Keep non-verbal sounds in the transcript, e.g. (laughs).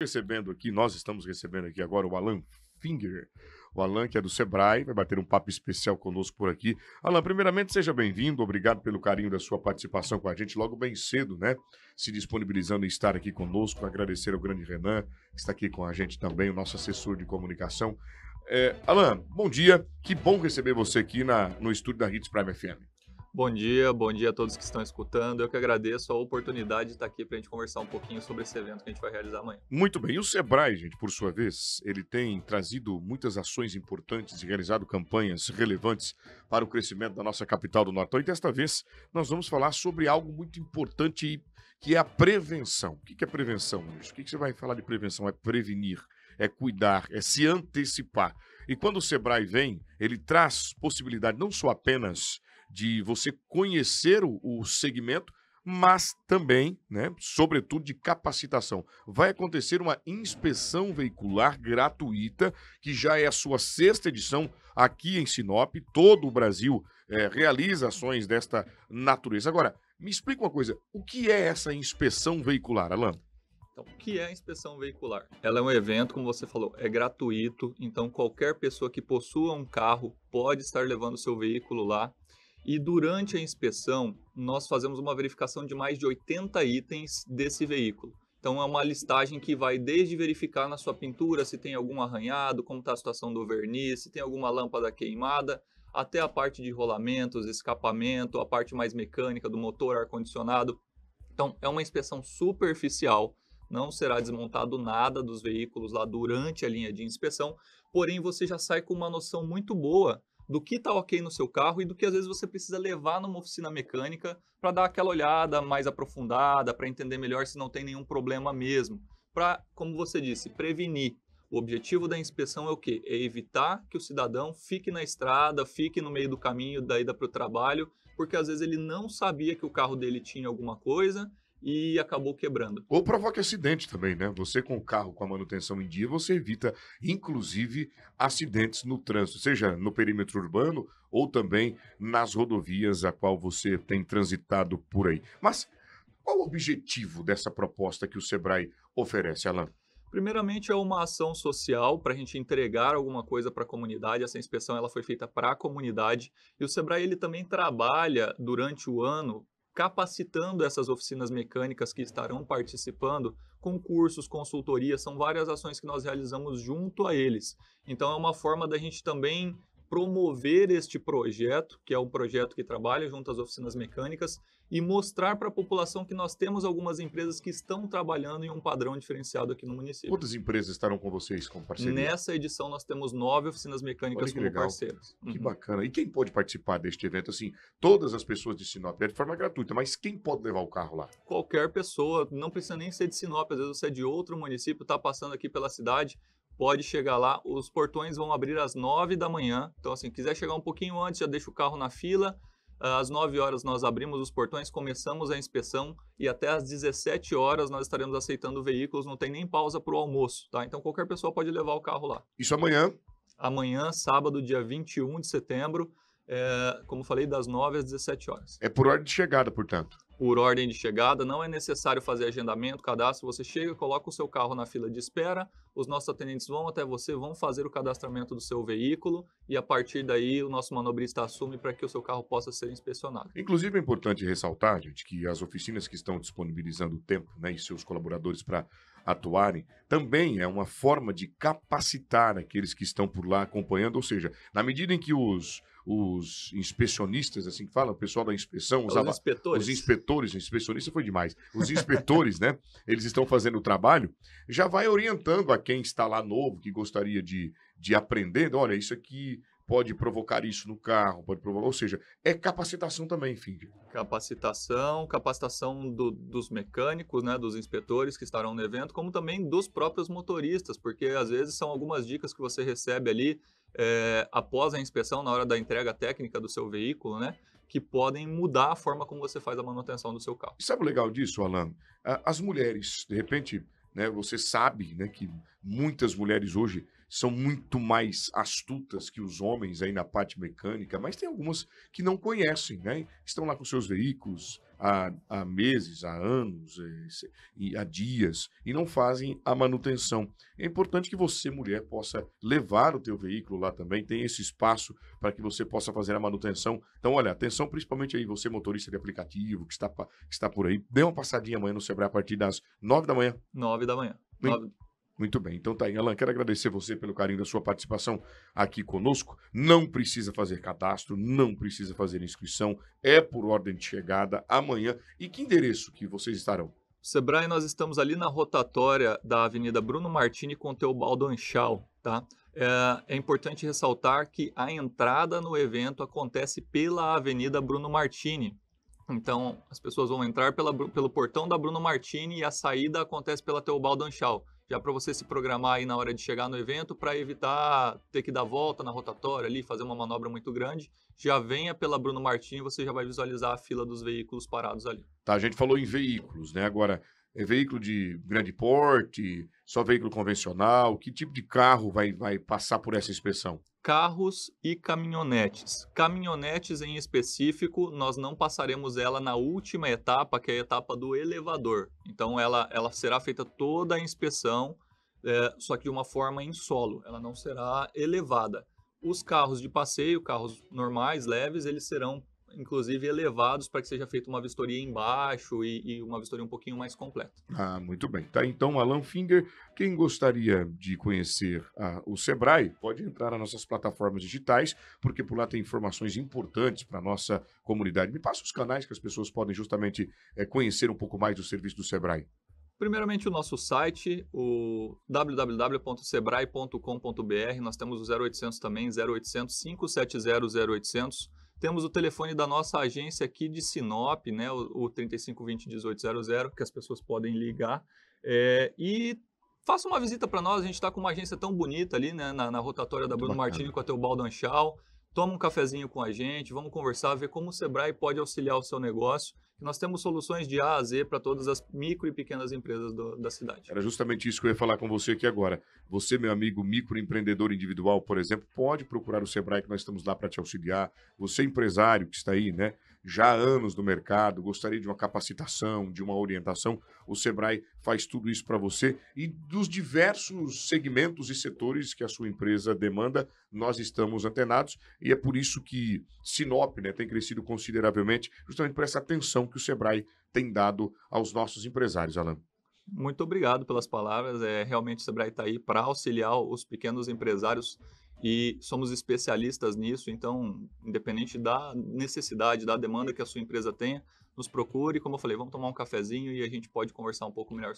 recebendo aqui, nós estamos recebendo aqui agora o Alan Finger. O Alan, que é do Sebrae, vai bater um papo especial conosco por aqui. Alan, primeiramente, seja bem-vindo, obrigado pelo carinho da sua participação com a gente logo bem cedo, né? Se disponibilizando em estar aqui conosco, agradecer ao grande Renan, que está aqui com a gente também, o nosso assessor de comunicação. É, Alan, bom dia, que bom receber você aqui na, no estúdio da Hits Prime FM. Bom dia, bom dia a todos que estão escutando. Eu que agradeço a oportunidade de estar aqui para a gente conversar um pouquinho sobre esse evento que a gente vai realizar amanhã. Muito bem. E o Sebrae, gente, por sua vez, ele tem trazido muitas ações importantes e realizado campanhas relevantes para o crescimento da nossa capital do Norte. E desta vez nós vamos falar sobre algo muito importante que é a prevenção. O que é prevenção, Luiz? O que você vai falar de prevenção? É prevenir, é cuidar, é se antecipar. E quando o Sebrae vem, ele traz possibilidade não só apenas de você conhecer o, o segmento, mas também, né, sobretudo de capacitação. Vai acontecer uma inspeção veicular gratuita, que já é a sua sexta edição aqui em Sinop. Todo o Brasil é, realiza ações desta natureza. Agora, me explica uma coisa: o que é essa inspeção veicular, Alain? Então, o que é a inspeção veicular? Ela é um evento, como você falou, é gratuito, então qualquer pessoa que possua um carro pode estar levando seu veículo lá e durante a inspeção, nós fazemos uma verificação de mais de 80 itens desse veículo. Então é uma listagem que vai desde verificar na sua pintura se tem algum arranhado, como está a situação do verniz, se tem alguma lâmpada queimada, até a parte de rolamentos, escapamento, a parte mais mecânica do motor, ar-condicionado. Então é uma inspeção superficial, não será desmontado nada dos veículos lá durante a linha de inspeção, porém você já sai com uma noção muito boa do que está ok no seu carro e do que às vezes você precisa levar numa oficina mecânica para dar aquela olhada mais aprofundada, para entender melhor se não tem nenhum problema mesmo. Para, como você disse, prevenir. O objetivo da inspeção é o quê? É evitar que o cidadão fique na estrada, fique no meio do caminho da ida para o trabalho, porque às vezes ele não sabia que o carro dele tinha alguma coisa e acabou quebrando. Ou provoca acidente também, né? Você com o carro com a manutenção em dia, você evita, inclusive, acidentes no trânsito, seja no perímetro urbano ou também nas rodovias a qual você tem transitado por aí. Mas qual o objetivo dessa proposta que o Sebrae oferece, Alan? Primeiramente, é uma ação social para a gente entregar alguma coisa para a comunidade. Essa inspeção ela foi feita para a comunidade. E o Sebrae ele também trabalha durante o ano capacitando essas oficinas mecânicas que estarão participando com cursos, consultorias, são várias ações que nós realizamos junto a eles. Então é uma forma da gente também promover este projeto, que é um projeto que trabalha junto às oficinas mecânicas, e mostrar para a população que nós temos algumas empresas que estão trabalhando em um padrão diferenciado aqui no município. Quantas empresas estarão com vocês como parceiros? Nessa edição nós temos nove oficinas mecânicas como legal. parceiros. Que uhum. bacana. E quem pode participar deste evento? Assim, todas as pessoas de Sinop é de forma gratuita, mas quem pode levar o carro lá? Qualquer pessoa, não precisa nem ser de Sinop, às vezes você é de outro município, está passando aqui pela cidade, pode chegar lá. Os portões vão abrir às nove da manhã. Então, assim, quiser chegar um pouquinho antes, já deixa o carro na fila ah, às 9 horas nós abrimos os portões, começamos a inspeção e até às 17 horas nós estaremos aceitando veículos, não tem nem pausa para o almoço, tá? Então qualquer pessoa pode levar o carro lá. Isso amanhã? Amanhã, sábado, dia 21 de setembro, é, como falei, das 9 às 17 horas. É por ordem de chegada, portanto? por ordem de chegada, não é necessário fazer agendamento, cadastro, você chega, coloca o seu carro na fila de espera, os nossos atendentes vão até você, vão fazer o cadastramento do seu veículo e a partir daí o nosso manobrista assume para que o seu carro possa ser inspecionado. Inclusive é importante ressaltar, gente, que as oficinas que estão disponibilizando o tempo né, e seus colaboradores para atuarem, também é uma forma de capacitar aqueles que estão por lá acompanhando, ou seja, na medida em que os os inspecionistas, assim que fala, o pessoal da inspeção, os, os inspetores. Os inspetores, inspecionista foi demais. Os inspetores, (laughs) né? Eles estão fazendo o trabalho, já vai orientando a quem está lá novo, que gostaria de, de aprender. Olha, isso aqui pode provocar isso no carro, pode provocar. Ou seja, é capacitação também, enfim. Capacitação, capacitação do, dos mecânicos, né, dos inspetores que estarão no evento, como também dos próprios motoristas, porque às vezes são algumas dicas que você recebe ali é, após a inspeção, na hora da entrega técnica do seu veículo, né? Que podem mudar a forma como você faz a manutenção do seu carro. E sabe o legal disso, Alan? As mulheres, de repente, né, você sabe né, que muitas mulheres hoje são muito mais astutas que os homens aí na parte mecânica, mas tem algumas que não conhecem, né? Estão lá com seus veículos há, há meses, há anos, eh, há dias, e não fazem a manutenção. É importante que você, mulher, possa levar o teu veículo lá também, tem esse espaço para que você possa fazer a manutenção. Então, olha, atenção principalmente aí, você motorista de aplicativo, que está, que está por aí, dê uma passadinha amanhã no Sebrae a partir das nove da manhã. Nove da manhã. Bem, 9... Muito bem. Então tá aí, Alan, quero agradecer você pelo carinho da sua participação aqui conosco. Não precisa fazer cadastro, não precisa fazer inscrição, é por ordem de chegada amanhã. E que endereço que vocês estarão? Sebrae, nós estamos ali na rotatória da Avenida Bruno Martini com Teobaldo Anchal, tá? É, é importante ressaltar que a entrada no evento acontece pela Avenida Bruno Martini, então, as pessoas vão entrar pela, pelo portão da Bruno Martini e a saída acontece pela Teobaldo Anchal já para você se programar aí na hora de chegar no evento para evitar ter que dar volta na rotatória ali, fazer uma manobra muito grande. Já venha pela Bruno Martins, você já vai visualizar a fila dos veículos parados ali. Tá, a gente falou em veículos, né? Agora, é veículo de grande porte, só veículo convencional, que tipo de carro vai, vai passar por essa inspeção? carros e caminhonetes. Caminhonetes em específico, nós não passaremos ela na última etapa, que é a etapa do elevador. Então ela, ela será feita toda a inspeção, é, só que de uma forma em solo, ela não será elevada. Os carros de passeio, carros normais, leves, eles serão inclusive, elevados para que seja feita uma vistoria embaixo e, e, uma vistoria um pouquinho mais completa. Ah, muito bem. Tá, então, Alan Finger, quem gostaria de conhecer ah, o Sebrae, pode entrar nas nossas plataformas digitais, porque por lá tem informações importantes para a nossa comunidade. Me passa os canais que as pessoas podem justamente é, conhecer um pouco mais do serviço do Sebrae. Primeiramente, o nosso site, o www.sebrae.com.br. Nós temos o 0800 também, 0800 570 0800. Temos o telefone da nossa agência aqui de Sinop, né, o, o 3520-1800, que as pessoas podem ligar. É, e faça uma visita para nós, a gente está com uma agência tão bonita ali, né, na, na rotatória da Bruno Martini com a Teobaldo Anchal toma um cafezinho com a gente, vamos conversar, ver como o Sebrae pode auxiliar o seu negócio. Nós temos soluções de A a Z para todas as micro e pequenas empresas do, da cidade. Era justamente isso que eu ia falar com você aqui agora. Você, meu amigo microempreendedor individual, por exemplo, pode procurar o Sebrae, que nós estamos lá para te auxiliar. Você, empresário que está aí, né? já há anos no mercado, gostaria de uma capacitação, de uma orientação, o Sebrae faz tudo isso para você. E dos diversos segmentos e setores que a sua empresa demanda, nós estamos antenados e é por isso que Sinop né, tem crescido consideravelmente, justamente por essa atenção que o Sebrae tem dado aos nossos empresários, Alan. Muito obrigado pelas palavras. É, realmente o Sebrae está aí para auxiliar os pequenos empresários e somos especialistas nisso, então, independente da necessidade, da demanda que a sua empresa tenha, nos procure, como eu falei, vamos tomar um cafezinho e a gente pode conversar um pouco melhor